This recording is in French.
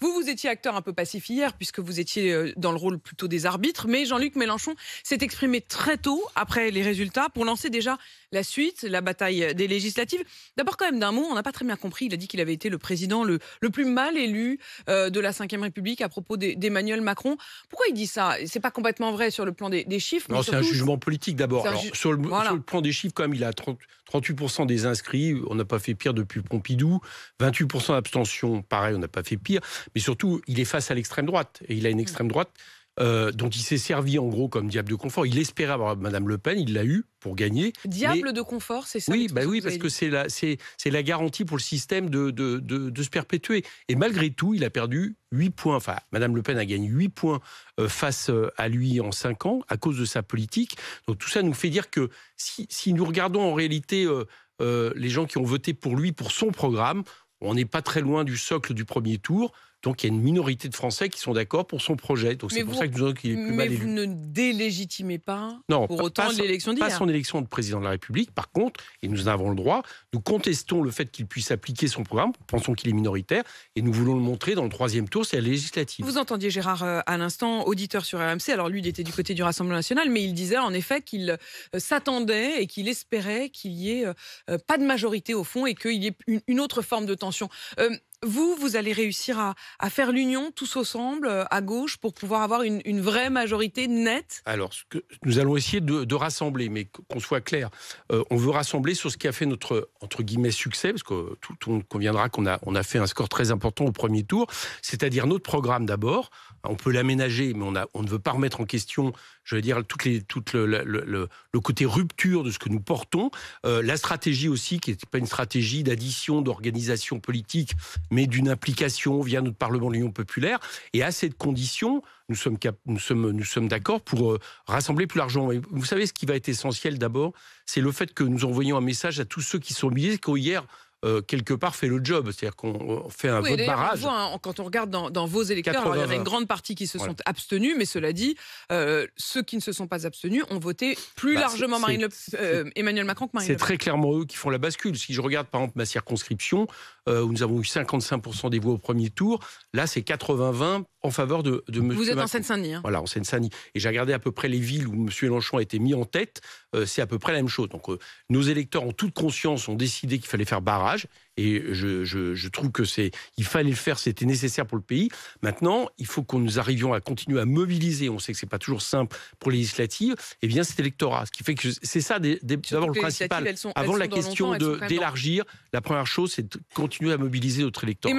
Vous, vous étiez acteur un peu passif hier, puisque vous étiez euh, dans le rôle plutôt des arbitres, mais Jean-Luc Mélenchon s'est exprimé très tôt après les résultats pour lancer déjà la suite, la bataille des législatives. D'abord, quand même, d'un mot, on n'a pas très bien compris. Il a dit qu'il avait été le président le, plus mal élu euh, de la Ve République à propos d'Emmanuel Macron. Pourquoi il dit ça C'est pas complètement vrai sur le plan des, chiffres. Non, c'est un jugement politique d'abord. sur, le plan des chiffres, quand même, il a 38% des inscrits. On n'a pas fait pire depuis Pompidou. 28% d'abstention, pareil, on n'a pas fait pire mais surtout, il est face à l'extrême droite. Et il a une extrême droite euh, dont il s'est servi en gros comme diable de confort. Il espérait avoir Madame Le Pen, il l'a eu pour gagner. Diable de confort, c'est ça Oui, bah oui, parce que c'est la, c'est, la garantie pour le système de, de, de, se perpétuer. Et malgré tout, il a perdu 8 points. Enfin, Madame Le Pen a gagné 8 points euh, face euh, à lui en 5 ans à cause de sa politique. Donc tout ça nous fait dire que si, si nous regardons en réalité les gens qui ont voté pour lui, pour son programme, on n'est pas très loin du socle du premier tour. Donc il y a une minorité de Français qui sont d'accord pour son projet. Donc c'est pour ça que nous disons qu'il est plus mal élu. Mais vous ne délégitimez pas non, pour autant l'élection d'hier. Pas son élection de président de la République. Par contre, et nous en avons le droit, nous contestons le fait qu'il puisse appliquer son programme. Pensons qu'il est minoritaire et nous voulons le montrer dans le troisième tour, c'est la législative. Vous entendiez Gérard euh, à l'instant, auditeur sur RMC. Alors lui, il était du côté du Rassemblement national, mais il disait en effet qu'il euh, s'attendait et qu'il espérait qu'il y ait euh, pas de majorité au fond et qu'il y ait une autre forme de tension vous, vous allez réussir à, faire l'union tous ensemble euh, à gauche pour pouvoir avoir une, vraie majorité nette Alors, ce que nous allons essayer de, rassembler, mais qu'on soit clair, euh, on veut rassembler sur ce qui a fait notre entre guillemets succès, parce que tout, conviendra qu'on a, on a fait un score très important au premier tour, c'est-à-dire notre programme d'abord. Hein, on peut l'aménager, mais on, a, on ne veut pas remettre en question, je veux dire, les, tout le, côté rupture de ce que nous portons. Euh, la stratégie aussi, qui n'est pas une stratégie d'addition, d'organisation politique, mais d'une implication via notre Parlement de l'Union populaire. Et à cette condition, nous sommes, nous sommes, nous sommes d'accord pour euh, rassembler plus l'argent. vous savez, ce qui va être essentiel d'abord, c'est le fait que nous envoyons un message à tous ceux qui sont mobilisés, hier, euh, quelque part, fait le job. C'est-à-dire qu'on fait un vote barrage. On voit, hein, quand on regarde dans, vos électeurs, il y a une grande partie qui se sont abstenus, mais cela dit, euh, ceux qui ne se sont pas abstenus ont voté plus bah, largement Marine euh, Emmanuel Macron que Marine C'est très clairement eux qui font la bascule. Si je regarde par exemple ma circonscription, où nous avons eu 55% des voix au premier tour, là c'est 80-20 en faveur de, de Vous êtes en Seine-Saint-Denis. Hein. Voilà, en Seine-Saint-Denis. Et j'ai regardé à peu près les villes où M. Mélenchon a été mis en tête. Euh, c'est à peu près la même chose. Donc euh, nos électeurs, en toute conscience, ont décidé qu'il fallait faire barrage. Et je, trouve que c'est, il fallait le faire, c'était nécessaire pour le pays. Maintenant, il faut qu'on nous arrivions à continuer à mobiliser. On sait que c'est pas toujours simple pour les législatives. Et eh bien, cet électorat, ce qui fait que c'est ça d'abord le principal. Avant la question d'élargir, la première chose, c'est de continuer à mobiliser notre électorat.